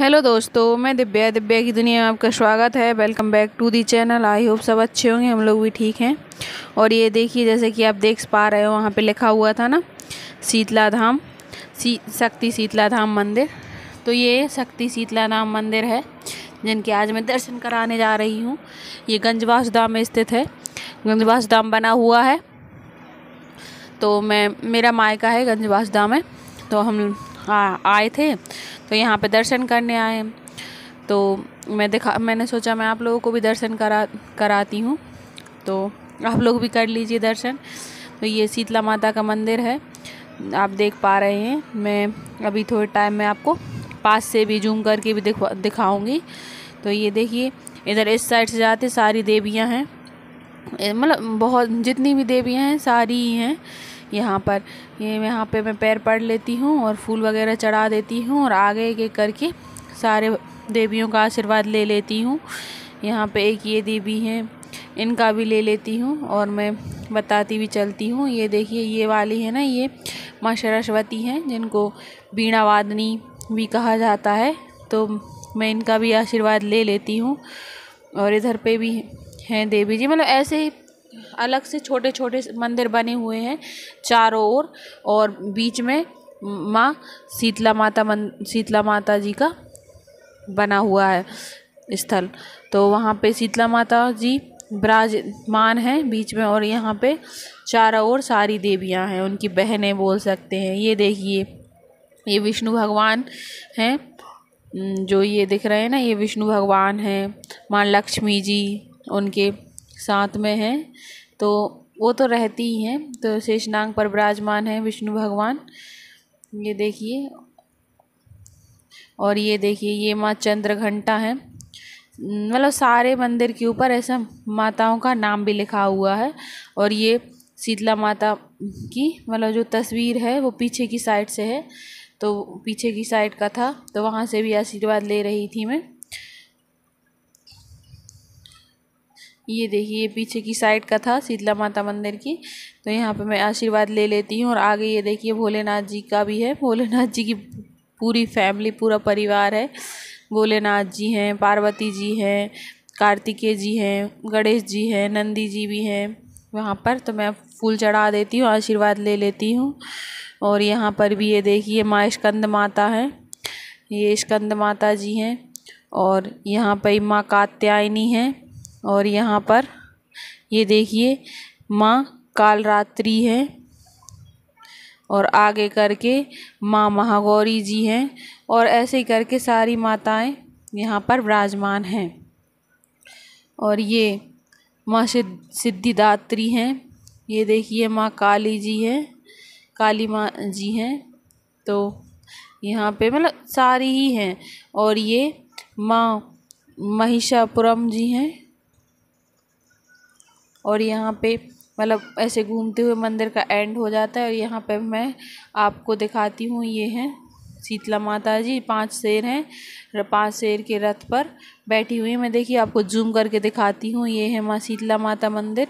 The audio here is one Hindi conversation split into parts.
हेलो दोस्तों मैं दिव्या दिव्या की दुनिया में आपका स्वागत है welcome back to the channel I hope सब अच्छे होंगे हम लोग भी ठीक हैं और ये देखिए जैसे कि आप देख पा रहे हो वहाँ पे लिखा हुआ था ना शीतला धाम सी शक्ति शीतला धाम मंदिर तो ये शक्ति शीतला धाम मंदिर है जिनके आज मैं दर्शन कराने जा रही हूँ ये गंजवास धाम में स्थित है गंजवास धाम बना हुआ है तो मैं मेरा मायका है गंजवास धाम में तो हम हाँ, आए थे तो यहाँ पे दर्शन करने आए तो मैं दिखा मैंने सोचा मैं आप लोगों को भी दर्शन करा कराती हूँ तो आप लोग भी कर लीजिए दर्शन तो ये शीतला माता का मंदिर है आप देख पा रहे हैं मैं अभी थोड़े टाइम में आपको पास से भी जूम करके भी दिखा दिखाऊँगी तो ये देखिए इधर इस साइड से जाते सारी देवियाँ हैं मतलब बहुत जितनी भी देवियाँ हैं सारी ही हैं यहाँ पर ये यहाँ पे मैं पैर पढ़ लेती हूँ और फूल वगैरह चढ़ा देती हूँ और आगे एक एक करके सारे देवियों का आशीर्वाद ले लेती हूँ यहाँ पे एक ये देवी हैं इनका भी ले लेती हूँ और मैं बताती भी चलती हूँ ये देखिए ये वाली है ना ये माँ सरस्वती हैं जिनको बीणा वादनी भी कहा जाता है तो मैं इनका भी आशीर्वाद ले लेती हूँ और इधर पे भी हैं देवी जी मतलब ऐसे ही अलग से छोटे छोटे मंदिर बने हुए हैं चारों ओर और बीच में माँ शीतला माता मन शीतला माता जी का बना हुआ है स्थल तो वहाँ पे शीतला माता जी विराजमान है बीच में और यहाँ पे चारों ओर सारी देवियाँ हैं उनकी बहनें बोल सकते हैं ये देखिए ये विष्णु भगवान हैं जो ये दिख रहे हैं ना ये विष्णु भगवान हैं माँ लक्ष्मी जी उनके साथ में हैं तो वो तो रहती ही हैं तो शेषनाग पर विराजमान है विष्णु भगवान ये देखिए और ये देखिए ये माँ चंद्र घंटा है मतलब सारे मंदिर के ऊपर ऐसा माताओं का नाम भी लिखा हुआ है और ये शीतला माता की मतलब जो तस्वीर है वो पीछे की साइड से है तो पीछे की साइड का था तो वहाँ से भी आशीर्वाद ले रही थी मैं ये देखिए पीछे की साइड का था शीतला माता मंदिर की तो यहाँ पे मैं आशीर्वाद ले लेती हूँ और आगे ये देखिए भोलेनाथ जी का भी है भोलेनाथ जी की पूरी फैमिली पूरा परिवार है भोलेनाथ जी हैं पार्वती जी हैं कार्तिकेय जी हैं गणेश जी हैं नंदी जी भी हैं वहाँ पर तो मैं फूल चढ़ा देती हूँ आशीर्वाद ले लेती हूँ और यहाँ पर भी ये देखिए माँ स्कंद माता है ये स्कंद माता जी हैं और यहाँ पर माँ कात्यायनी हैं और यहाँ पर ये देखिए माँ कालरात्रि है और आगे करके माँ महागौरी जी हैं और ऐसे ही करके सारी माताएं यहाँ पर विराजमान हैं और ये माँ सिद्धिदात्री हैं ये देखिए माँ काली जी हैं काली माँ जी हैं तो यहाँ पे मतलब सारी ही हैं और ये माँ महिषापुरम जी हैं और यहाँ पे मतलब ऐसे घूमते हुए मंदिर का एंड हो जाता है और यहाँ पे मैं आपको दिखाती हूँ ये हैं शीतला माता जी पाँच शेर हैं पांच शेर के रथ पर बैठी हुई मैं देखिए आपको जूम करके दिखाती हूँ ये है माँ शीतला माता मंदिर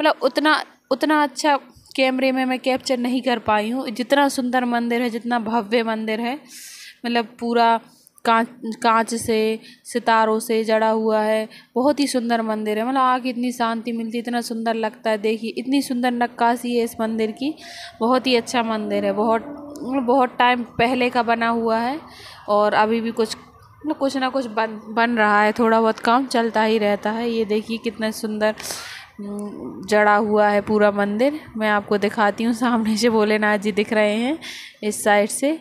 मतलब उतना उतना अच्छा कैमरे में मैं कैप्चर नहीं कर पाई हूँ जितना सुंदर मंदिर है जितना भव्य मंदिर है मतलब पूरा कांच से सितारों से जड़ा हुआ है बहुत ही सुंदर मंदिर है मतलब आके इतनी शांति मिलती इतना सुंदर लगता है देखिए इतनी सुंदर नक्काशी है इस मंदिर की बहुत ही अच्छा मंदिर है बहुत मतलब बहुत टाइम पहले का बना हुआ है और अभी भी कुछ मतलब कुछ ना कुछ बन बन रहा है थोड़ा बहुत काम चलता ही रहता है ये देखिए कितना सुंदर हम्म, जड़ा हुआ है पूरा मंदिर मैं आपको दिखाती हूँ सामने से भोलेनाथ जी दिख रहे हैं इस साइड से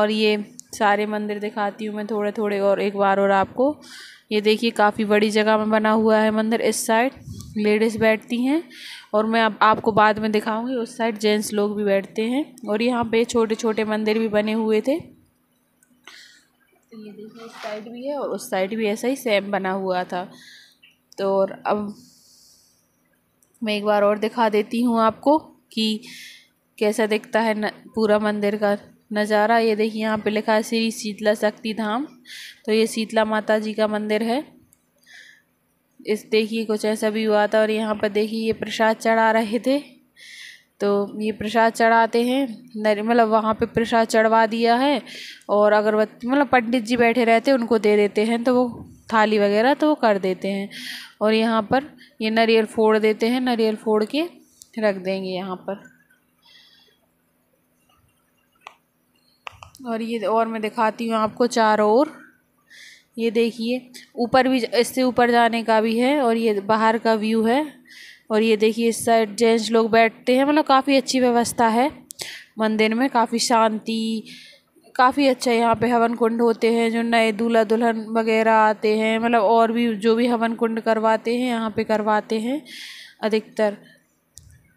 और ये सारे मंदिर दिखाती हूँ मैं थोड़े थोड़े और एक बार और आपको ये देखिए काफ़ी बड़ी जगह में बना हुआ है मंदिर इस साइड लेडीज़ बैठती हैं और मैं अब आपको बाद में दिखाऊंगी उस साइड जेंट्स लोग भी बैठते हैं और यहाँ पे छोटे छोटे मंदिर भी बने हुए थे ये देखिए इस साइड भी है और उस साइड भी ऐसा ही सेम बना हुआ था तो और अब मैं एक बार और दिखा देती हूँ आपको कि कैसा दिखता है न, पूरा मंदिर का नज़ारा ये देखिए यहाँ पे लिखा है श्री शीतला शक्ति धाम तो ये शीतला माता जी का मंदिर है इस देखिए कुछ ऐसा भी हुआ था और यहाँ पर देखिए ये प्रसाद चढ़ा रहे थे तो ये प्रसाद चढ़ाते हैं मतलब वहाँ पे प्रसाद चढ़वा दिया है और अगर मतलब पंडित जी बैठे रहते उनको दे देते हैं तो वो थाली वगैरह तो वो कर देते हैं और यहाँ पर ये नरियल फोड़ देते हैं नरियल फोड़ के रख देंगे यहाँ पर और ये और मैं दिखाती हूँ आपको चारों ओर ये देखिए ऊपर भी इससे ऊपर जाने का भी है और ये बाहर का व्यू है और ये देखिए इस साइड जेंट्स लोग बैठते हैं मतलब काफ़ी अच्छी व्यवस्था है मंदिर में काफ़ी शांति काफ़ी अच्छा यहाँ पे हवन कुंड होते हैं जो नए दूल्हा दुल्हन वगैरह आते हैं मतलब और भी जो भी हवन कुंड करवाते हैं यहाँ पे करवाते हैं अधिकतर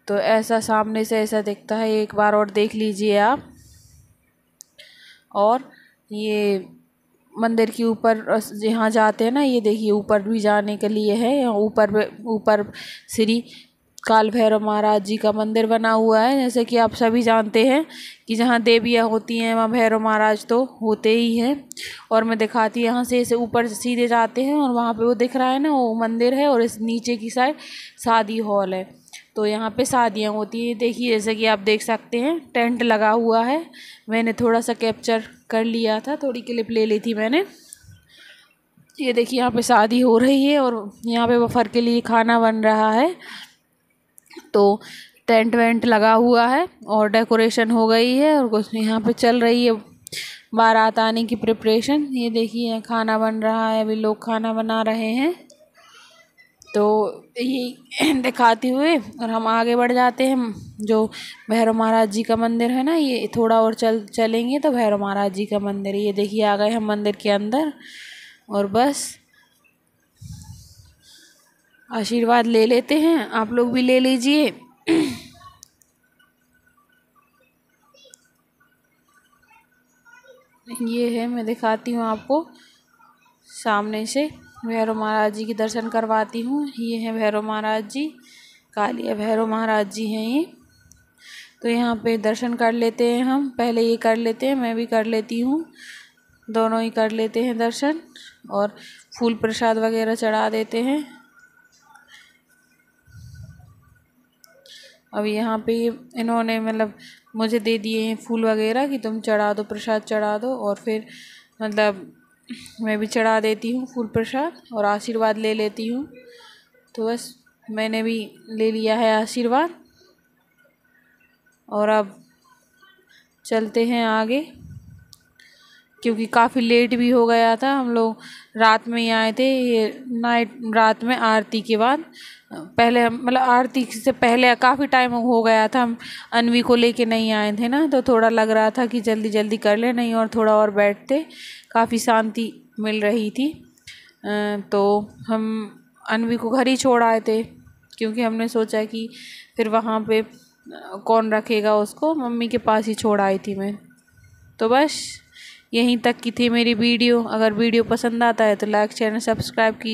तो ऐसा सामने से ऐसा दिखता है एक बार और देख लीजिए आप और ये मंदिर के ऊपर यहाँ जाते हैं ना ये देखिए ऊपर भी जाने के लिए है यहाँ ऊपर ऊपर श्री काल भैरव महाराज जी का मंदिर बना हुआ है जैसे कि आप सभी जानते हैं कि जहाँ देवियाँ होती हैं वहाँ भैरव महाराज तो होते ही हैं और मैं दिखाती हूँ यहाँ से इसे ऊपर सीधे जाते हैं और वहाँ पे वो दिख रहा है ना वो मंदिर है और इस नीचे की साइड शादी हॉल है तो यहाँ पे शादियाँ होती हैं देखिए जैसे कि आप देख सकते हैं टेंट लगा हुआ है मैंने थोड़ा सा कैप्चर कर लिया था थोड़ी क्लिप ले ली थी मैंने ये देखिए यहाँ पे शादी हो रही है और यहाँ पे बफर के लिए खाना बन रहा है तो टेंट वेंट लगा हुआ है और डेकोरेशन हो गई है और कुछ यहाँ पर चल रही है बारात आने की प्रिपरेशन ये देखिए खाना बन रहा है अभी लोग खाना बना रहे हैं तो यही दिखाते हुए और हम आगे बढ़ जाते हैं जो भैरव महाराज जी का मंदिर है ना ये थोड़ा और चल चलेंगे तो भैरव महाराज जी का मंदिर ये देखिए आ गए हम मंदिर के अंदर और बस आशीर्वाद ले लेते हैं आप लोग भी ले लीजिए ये है मैं दिखाती हूँ आपको सामने से भैरव महाराज जी के दर्शन करवाती हूँ ये हैं भैरव महाराज जी कालिया भैरव महाराज जी हैं ये तो यहाँ पे दर्शन कर लेते हैं हम पहले ये कर लेते हैं मैं भी कर लेती हूँ दोनों ही कर लेते हैं दर्शन और फूल प्रसाद वगैरह चढ़ा देते हैं अब यहाँ पे इन्होंने मतलब मुझे दे दिए हैं फूल वगैरह कि तुम चढ़ा दो प्रसाद चढ़ा दो और फिर मतलब मैं भी चढ़ा देती हूँ फूल प्रसाद और आशीर्वाद ले लेती हूँ तो बस मैंने भी ले लिया है आशीर्वाद और अब चलते हैं आगे क्योंकि काफ़ी लेट भी हो गया था हम लोग रात में ही आए थे ये नाइट रात में आरती के बाद पहले हम मतलब आरती से पहले काफ़ी टाइम हो गया था हम अनवी को लेके नहीं आए थे ना तो थोड़ा लग रहा था कि जल्दी जल्दी कर ले नहीं और थोड़ा और बैठते काफ़ी शांति मिल रही थी तो हम अनवी को घर ही छोड़ आए थे क्योंकि हमने सोचा कि फिर वहाँ पे कौन रखेगा उसको मम्मी के पास ही छोड़ आई थी मैं तो बस यहीं तक की थी मेरी वीडियो अगर वीडियो पसंद आता है तो लाइक चैनल सब्सक्राइब की